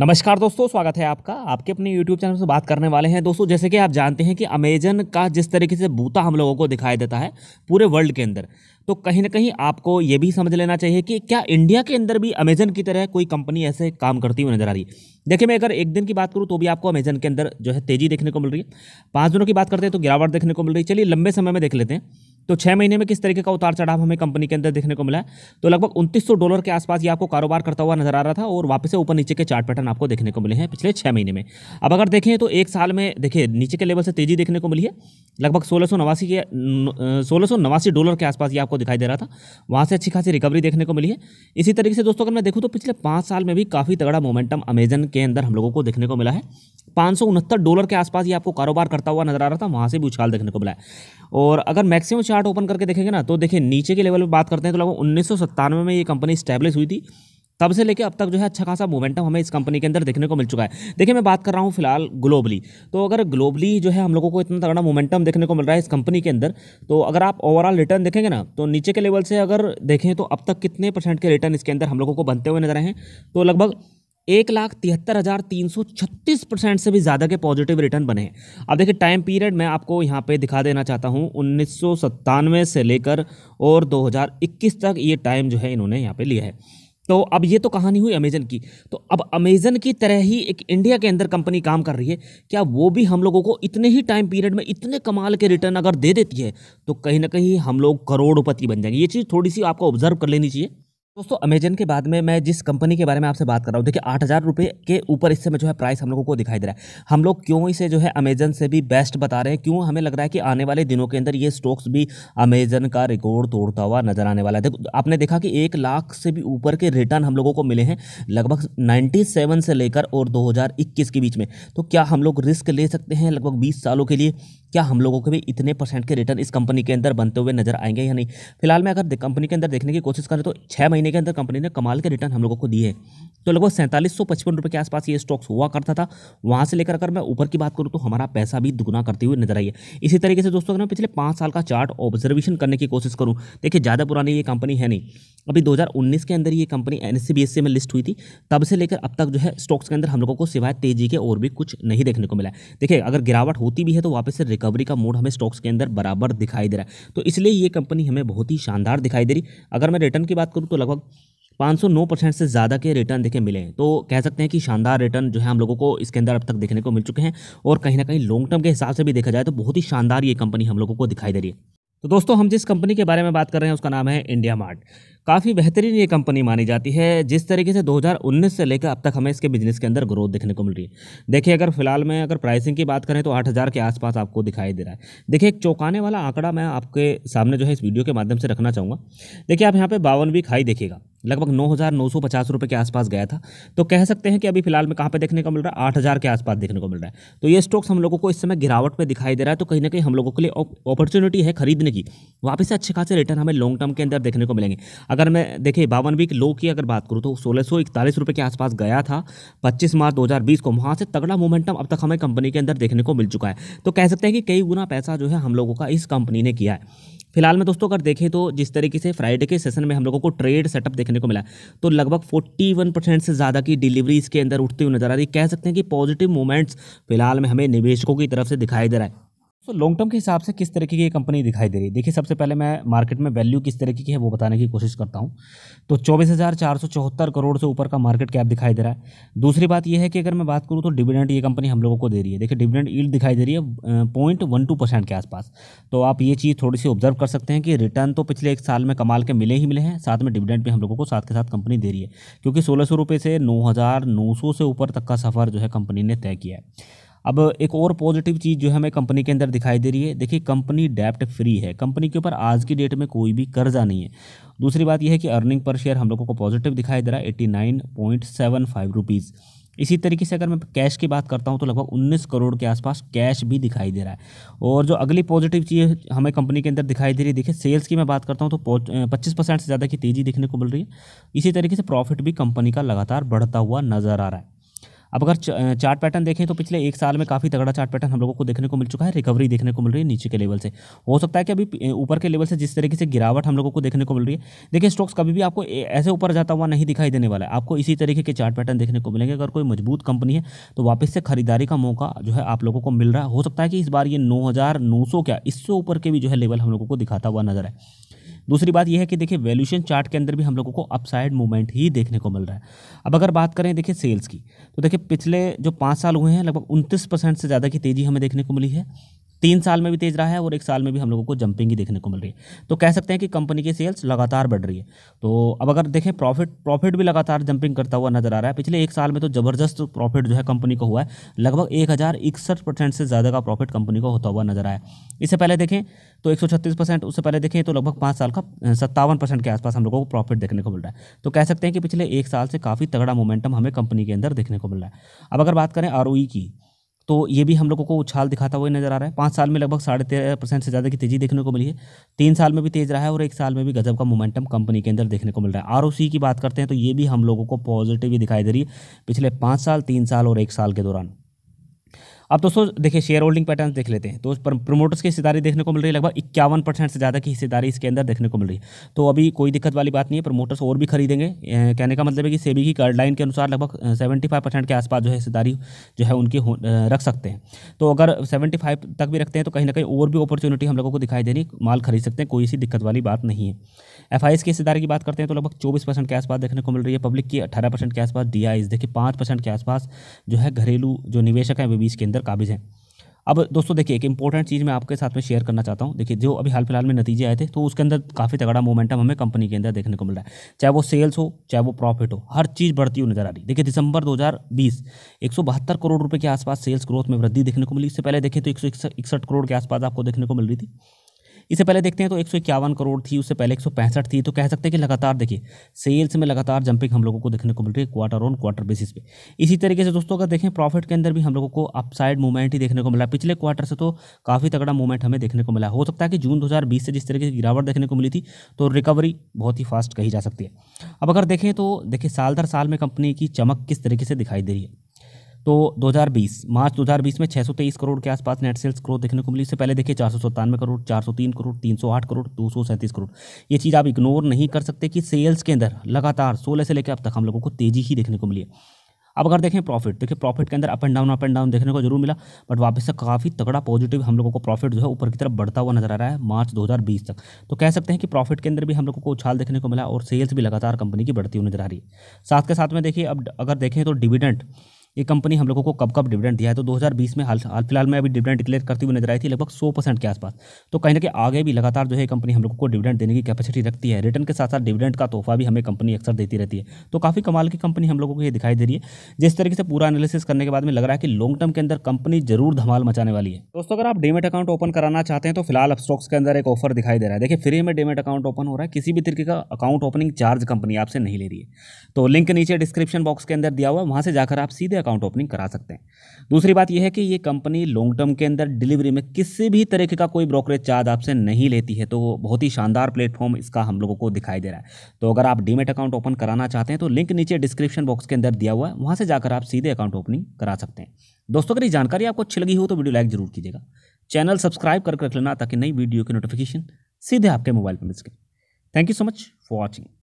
नमस्कार दोस्तों स्वागत है आपका आपके अपने YouTube चैनल से बात करने वाले हैं दोस्तों जैसे कि आप जानते हैं कि अमेजन का जिस तरीके से बूता हम लोगों को दिखाई देता है पूरे वर्ल्ड के अंदर तो कहीं ना कहीं आपको ये भी समझ लेना चाहिए कि क्या इंडिया के अंदर भी अमेजन की तरह कोई कंपनी ऐसे काम करती हुई नजर आ रही है देखिए मैं अगर एक दिन की बात करूँ तो भी आपको अमेजन के अंदर जो है तेज़ी देखने को मिल रही है पाँच दिनों की बात करते हैं तो गिरावट देखने को मिल रही है चलिए लंबे समय में देख लेते हैं तो छह महीने में किस तरीके का उतार चढ़ाव हमें कंपनी के अंदर देखने को मिला है तो लगभग उनतीस डॉलर के आसपास ये आपको कारोबार करता हुआ नजर आ रहा था और वापस से ऊपर नीचे के चार्ट पैटर्न आपको देखने को मिले हैं पिछले छह महीने में अब अगर देखें तो एक साल में देखिए नीचे के लेवल से तेजी देखने को मिली है लगभग सोलह सौ नवासी के सोलह सौ नवासी डॉलर के आसपास ये आपको दिखाई दे रहा था वहाँ से अच्छी खासी रिकवरी देखने को मिली है इसी तरीके से दोस्तों अगर मैं देखूँ तो पिछले पाँच साल में भी काफ़ी तगड़ा मोमेंटम अमेजन के अंदर हम लोगों को देखने को मिला है पाँच डॉलर के आसपास ये आपको कारोबार करता हुआ नजर आ रहा था वहाँ से भी उछाल देखने को मिला है और अगर मैक्सिमम चार्ट ओपन करके देखेंगे ना तो देखिए नीचे के लेवल पर बात करते हैं तो लगभग उन्नीस में ये कंपनी स्टैब्लिश हुई थी तब से लेके अब तक जो है अच्छा खासा मोमेंटम हमें इस कंपनी के अंदर देखने को मिल चुका है देखिए मैं बात कर रहा हूँ फिलहाल ग्लोबली तो अगर ग्लोबली जो है हम लोगों को इतना तगड़ा मोमेंटम देखने को मिल रहा है इस कंपनी के अंदर तो अगर आप ओवरऑल रिटर्न देखेंगे ना तो नीचे के लेवल से अगर देखें तो अब तक कितने परसेंट के रिटर्न इसके अंदर हम लोगों को बनते हुए नजर आए हैं तो लगभग एक लाख तिहत्तर हज़ार तीन सौ छत्तीस परसेंट से भी ज़्यादा के पॉजिटिव रिटर्न बने हैं अब देखिए टाइम पीरियड मैं आपको यहाँ पे दिखा देना चाहता हूँ उन्नीस सौ सत्तानवे से लेकर और 2021 तक ये टाइम जो है इन्होंने यहाँ पे लिया है तो अब ये तो कहानी हुई अमेजन की तो अब अमेजन की तरह ही एक इंडिया के अंदर कंपनी काम कर रही है क्या वो भी हम लोगों को इतने ही टाइम पीरियड में इतने कमाल के रिटर्न अगर दे देती है तो कहीं ना कहीं हम लोग करोड़पति बन जाएंगे ये चीज़ थोड़ी सी आपको ऑब्जर्व कर लेनी चाहिए दोस्तों अमेजन के बाद में मैं जिस कंपनी के बारे में आपसे बात कर रहा हूँ देखिए आठ हज़ार रुपये के ऊपर इससे में जो है प्राइस हम लोगों को दिखाई दे रहा है हम लोग क्यों इसे जो है अमेजन से भी बेस्ट बता रहे हैं क्यों हमें लग रहा है कि आने वाले दिनों के अंदर ये स्टॉक्स भी अमेजन का रिकॉर्ड तोड़ता हुआ नजर आने वाला है देखो आपने देखा कि एक लाख से भी ऊपर के रिटर्न हम लोगों को मिले हैं लगभग नाइन्टी से लेकर और दो के बीच में तो क्या हम लोग रिस्क ले सकते हैं लगभग बीस सालों के लिए क्या हम लोगों के भी इतने परसेंट के रिटर्न इस कंपनी के अंदर बनते हुए नजर आएंगे या नहीं फिलहाल मैं अगर कंपनी के अंदर देखने की कोशिश करें तो छः महीने महीने के अंदर कंपनी ने कमाल के रिटर्न हम लोगों को दिए तो लगभग सैंतालीस सौ पचपन रुपये के आसपास ये स्टॉक्स हुआ करता था वहाँ से लेकर अगर मैं ऊपर की बात करूँ तो हमारा पैसा भी दुगुना करते हुए नजर आई है इसी तरीके से दोस्तों अगर मैं पिछले पाँच साल का चार्ट ऑब्जर्वेशन करने की कोशिश करूँ देखिए ज़्यादा पुरानी ये कंपनी है नहीं अभी दो के अंदर ये कंपनी एन में लिस्ट हुई थी तब से लेकर अब तक जो है स्टॉक्स के अंदर हम लोगों को सिवाय तेजी के और भी कुछ नहीं देखने को मिला देखिए अगर गिरावट होती भी है तो वापस से रिकवरी का मूड हमें स्टॉक्स के अंदर बराबर दिखाई दे रहा है तो इसलिए ये कंपनी हमें बहुत ही शानदार दिखाई दे रही अगर मैं रिटर्न की बात करूँ तो लगभग लगभग 509 परसेंट से ज़्यादा के रिटर्न देखे मिले हैं तो कह सकते हैं कि शानदार रिटर्न जो है हम लोगों को इसके अंदर अब तक देखने को मिल चुके हैं और कहीं ना कहीं लॉन्ग टर्म के हिसाब से भी देखा जाए तो बहुत ही शानदार ये कंपनी हम लोगों को दिखाई दे रही है तो दोस्तों हम जिस कंपनी के बारे में बात कर रहे हैं उसका नाम है इंडिया मार्ट काफ़ी बेहतरीन ये कंपनी मानी जाती है जिस तरीके से 2019 से लेकर अब तक हमें इसके बिजनेस के अंदर ग्रोथ देखने को मिल रही है देखिए अगर फिलहाल में अगर प्राइसिंग की बात करें तो 8000 के आसपास आपको दिखाई दे रहा है देखिए एक चौंकाने वाला आंकड़ा मैं आपके सामने जो है इस वीडियो के माध्यम से रखना चाहूँगा देखिए आप यहाँ पर बावन वीक हाई देखिएगा लगभग नौ हज़ार नौ सौ पचास रुपये के आसपास गया था तो कह सकते हैं कि अभी फिलहाल में कहाँ पर देखने को मिल रहा है आठ हज़ार के आसपास देखने को मिल रहा है तो ये स्टॉक्स हम लोगों को इस समय गिरावट में दिखाई दे रहा है तो कहीं ना कहीं हम लोगों के लिए अपॉर्चुनिटी है खरीदने की वापस से अच्छे खासे रिटर्न हमें लॉन्ग टर्म के अंदर देखने को मिलेंगे अगर मैं देखिए बावन वीक लो की अगर बात करूँ तो सोलह सौ इकतालीस रुपये के आसपास गया था पच्चीस मार्च 2020 को वहाँ से तगड़ा मोमेंटम अब तक हमें कंपनी के अंदर देखने को मिल चुका है तो कह सकते हैं कि कई गुना पैसा जो है हम लोगों का इस कंपनी ने किया है फिलहाल में दोस्तों अगर देखें तो जिस तरीके से फ्राइडे के सेशन में हम लोगों को ट्रेड सेटअप देखने को मिला तो लगभग 41 परसेंट से ज़्यादा की डिलीवरी इसके अंदर उठती हुई नजर आ रही कह सकते हैं कि पॉजिटिव मोमेंट्स फिलहाल में हमें निवेशकों की तरफ से दिखाई दे रहा है सो लॉन्ग टर्म के हिसाब से किस तरीके की ये कंपनी दिखाई दे रही है देखिए सबसे पहले मैं मार्केट में वैल्यू किस तरीके की है वो बताने की कोशिश करता हूँ तो चौबीस हज़ार चार सौ चौहत्तर करोड़ से ऊपर का मार्केट कैप दिखाई दे रहा है दूसरी बात यह है कि अगर मैं बात करूँ तो डिविडेंड ये कंपनी हम लोगों को दे रही है देखिए डिविडेंड ईल्ड दिखाई दे रही है पॉइंट वन टू परसेंट के आसपास तो आप ये चीज़ थोड़ी सी ऑब्जर्व कर सकते हैं कि रिटर्न तो पिछले एक साल में कमाल के मिले ही मिले हैं साथ में डिविडेंड भी हम लोगों को साथ के साथ कंपनी दे रही है क्योंकि सोलह सौ रुपये से नौ हज़ार नौ सौ से ऊपर तक का सफ़र जो है कंपनी ने तय किया है अब एक और पॉजिटिव चीज़ जो हमें कंपनी के अंदर दिखाई दे रही है देखिए कंपनी डेप्ट फ्री है कंपनी के ऊपर आज की डेट में कोई भी कर्जा नहीं है दूसरी बात यह है कि अर्निंग पर शेयर हम लोगों को पॉजिटिव दिखाई दे रहा है eighty nine point seven five rupees इसी तरीके से अगर मैं कैश की बात करता हूं तो लगभग 19 करोड़ के आसपास कैश भी दिखाई दे रहा है और जो अगली पॉजिटिव चीज़ हमें कंपनी के अंदर दिखाई दे रही है देखिए सेल्स की मैं बात करता हूं तो 25 परसेंट से ज़्यादा की तेज़ी देखने को मिल रही है इसी तरीके से प्रॉफिट भी कंपनी का लगातार बढ़ता हुआ नज़र आ रहा है अब अगर चार्ट पैटर्न देखें तो पिछले एक साल में काफ़ी तगड़ा चार्ट पैटर्न हम लोगों को देखने को मिल चुका है रिकवरी देखने को मिल रही है नीचे के लेवल से हो सकता है कि अभी ऊपर के लेवल से जिस तरीके से गिरावट हम लोगों को देखने को मिल रही है देखिए स्टॉक्स कभी भी आपको ऐसे ऊपर जाता हुआ नहीं दिखाई देने वाला है आपको इसी तरीके के चार्ट पैटर्न देखने को मिलेंगे अगर कोई मजबूत कंपनी है तो वापस से खरीदारी का मौका जो है आप लोगों को मिल रहा है हो सकता है कि इस बार ये नौ क्या इससे ऊपर के भी जो है लेवल हम लोगों को दिखाता हुआ नजर है दूसरी बात यह है कि देखिए वैल्यूशन चार्ट के अंदर भी हम लोगों को अपसाइड मूवमेंट ही देखने को मिल रहा है अब अगर बात करें देखिए सेल्स की तो देखिए पिछले जो पाँच साल हुए हैं लगभग उनतीस से ज़्यादा की तेज़ी हमें देखने को मिली है तीन साल में भी तेज रहा है और एक साल में भी हम लोगों को जंपिंग ही देखने को मिल रही है तो कह सकते हैं कि कंपनी की सेल्स लगातार बढ़ रही है तो अब अगर देखें प्रॉफिट प्रॉफिट भी लगातार जंपिंग करता हुआ नजर आ रहा है पिछले एक साल में तो जबरदस्त प्रॉफिट जो है कंपनी को हुआ है लगभग एक से ज़्यादा का प्रॉफिट कंपनी को होता हुआ नजर आया इससे पहले देखें तो एक उससे पहले देखें तो लगभग पाँच साल का सत्तावन के आसपास हम लोगों को प्रॉफिट देखने को मिल रहा है तो कह सकते हैं कि पिछले एक साल से काफ़ी तगड़ा मोमेंटम हमें कंपनी के अंदर देखने को मिल रहा है अब अगर बात करें आर e की तो ये भी हम लोगों को उछाल दिखाता हुआ नजर आ रहा है पाँच साल में लगभग साढ़े तेरह परसेंट से ज़्यादा की तेज़ी देखने को मिली है तीन साल में भी तेज़ रहा है और एक साल में भी गजब का मोमेंटम कंपनी के अंदर देखने को मिल रहा है आर की बात करते हैं तो ये भी हम लोगों को पॉजिटिव ही दिखाई दे रही है पिछले पाँच साल तीन साल और एक साल के दौरान अब दोस्तों देखिए शेयर होल्डिंग पैटर्न देख लेते हैं तो प्रमोटर्स की हिस्सेदारी देखने को मिल रही है लगभग इक्यावन परसेंट से ज़्यादा की हिस्सेदारी इसके अंदर देखने को मिल रही है तो अभी कोई दिक्कत वाली बात नहीं है प्रमोटर्स और भी खरीदेंगे कहने का मतलब है कि सेबी की गाइडलाइन के अनुसार लगभग सेवेंटी फाइव परसेंट के आसपास जो है हिस्सेदारी जो है उनकी रख सकते हैं तो अगर सेवेंटी फाइव तक भी रखते हैं तो कहीं ना कहीं और भी अपॉर्चुनिटी हम लोगों को दिखाई दे रही माल खरीद सकते हैं कोई सी दिक्कत वाली बात नहीं है एफ की हिस्सेदारी की बात करते हैं तो लगभग चौबीस परसेंट के आसपास देखने को मिल रही है पब्लिक की अठारह परसेंट के आसपास डी देखिए पाँच परसेंट के आसपास जो है घरेलू जो निवेशक हैं वे बीच के अंदर अंदर काबिज हैं अब दोस्तों देखिए एक इंपॉर्टेंट चीज़ मैं आपके साथ में शेयर करना चाहता हूँ देखिए जो अभी हाल फिलहाल में नतीजे आए थे तो उसके अंदर काफ़ी तगड़ा मोमेंटम हमें कंपनी के अंदर देखने को मिल रहा है चाहे वो सेल्स हो चाहे वो प्रॉफिट हो हर चीज़ बढ़ती हुई नजर आ रही देखिए दिसंबर 2020 हज़ार करोड़ रुपये के आसपास सेल्स ग्रोथ में वृद्धि देखने को मिली इससे पहले देखिए तो एक करोड़ के आसपास आपको देखने को मिल रही थी इससे पहले देखते हैं तो एक करोड़ थी उससे पहले एक थी तो कह सकते हैं कि लगातार देखिए सेल्स में लगातार जंपिंग हम लोगों को देखने को मिल रही है क्वार्टर ऑन क्वार्टर बेसिस पे इसी तरीके से दोस्तों अगर देखें प्रॉफिट के अंदर भी हम लोगों को अपसाइड मूवमेंट ही देखने को मिला पिछले क्वार्टर से तो काफ़ी तगड़ा मूवमेंट हमें देखने को मिला हो सकता है कि जून बीस से जिस तरीके की गिरावट देखने को मिली थी तो रिकवरी बहुत ही फास्ट कही जा सकती है अब अगर देखें तो देखिए साल दर साल में कंपनी की चमक किस तरीके से दिखाई दे रही है तो 2020 मार्च 2020 में 623 करोड़ के आसपास नेट सेल्स ग्रोथ देखने को मिली इससे पहले देखिए चार सौ करोड़ 403 करोड़ 308 करोड़ दो करोड़ ये चीज़ आप इग्नोर नहीं कर सकते कि सेल्स के अंदर लगातार सोलह से लेकर अब तक हम लोगों को तेज़ी ही देखने को मिली है अब अगर देखें प्रॉफिट देखिए प्रॉफिट के अंदर up and down up and down देखने को जरूर मिला बट वापस से काफ़ी तगड़ा पॉजिटिव हम लोगों को प्रॉफिट जो है ऊपर की तरफ बढ़ता हुआ नजर आ रहा है मार्च 2020 तक तो कह सकते हैं कि प्रॉफिट के अंदर भी हम लोगों को उछाल देखने को मिला और सेल्स भी लगातार कंपनी की बढ़ती हुई नजर आ रही है साथ के साथ में देखिए अब अगर देखें तो डिविडेंट ये कंपनी हम लोगों को कब कब डिविडेंड दिया है तो 2020 में हाल हाल फिलहाल में अभी डिविडेंड डिक्लेयर करती हुई नजर आई थी लगभग सौ परसेंट के आसपास तो कहीं ना कहीं आगे भी लगातार जो है कंपनी हम लोगों को डिविडेंड देने की कैपेसिटी रखती है रिटर्न के साथ साथ डिविडेंड का तोहफा भी हमें कंपनी अक्सर देती रहती है तो काफ़ी कमाल की कंपनी हम लोगों को ये दिखाई दे रही है जिस तरीके से पूरा एनालिसिस करने के बाद में लग रहा है कि लॉन्ग टर्म के अंदर कंपनी जरूर धमाल मचाने वाली है दोस्तों अगर आप डेमेट अकाउंट ओपन कराना चाहते हैं तो फिलहाल अब स्टॉक्स के अंदर एक ऑफर दिखाई दे रहा है देखिए फ्री में डेमेट अकाउंट ओपन हो रहा है किसी भी तरीके का अकाउंट ओपनिंग चार्ज कंपनी आपसे नहीं ले रही है तो लिंक नीचे डिस्क्रिप्शन बॉक्स के अंदर दिया हुआ है वहाँ से जाकर आप सीधे अकाउंट ओपनिंग करा सकते हैं दूसरी बात यह है कि ये कंपनी लॉन्ग टर्म के अंदर डिलीवरी में किसी भी तरीके का कोई ब्रोकरेज चार्ज आपसे नहीं लेती है तो बहुत ही शानदार प्लेटफॉर्म इसका हम लोगों को दिखाई दे रहा है तो अगर आप डीमेट अकाउंट ओपन कराना चाहते हैं तो लिंक नीचे डिस्क्रिप्शन बॉक्स के अंदर दिया हुआ है वहाँ से जाकर आप सीधे अकाउंट ओपनिंग करा सकते हैं दोस्तों अगर ये जानकारी आपको अच्छी लगी हो तो वीडियो लाइक जरूर कीजिएगा चैनल सब्सक्राइब कर रख लेना ताकि नई वीडियो की नोटिफिकेशन सीधे आपके मोबाइल पर मिल सके thank you so much for watching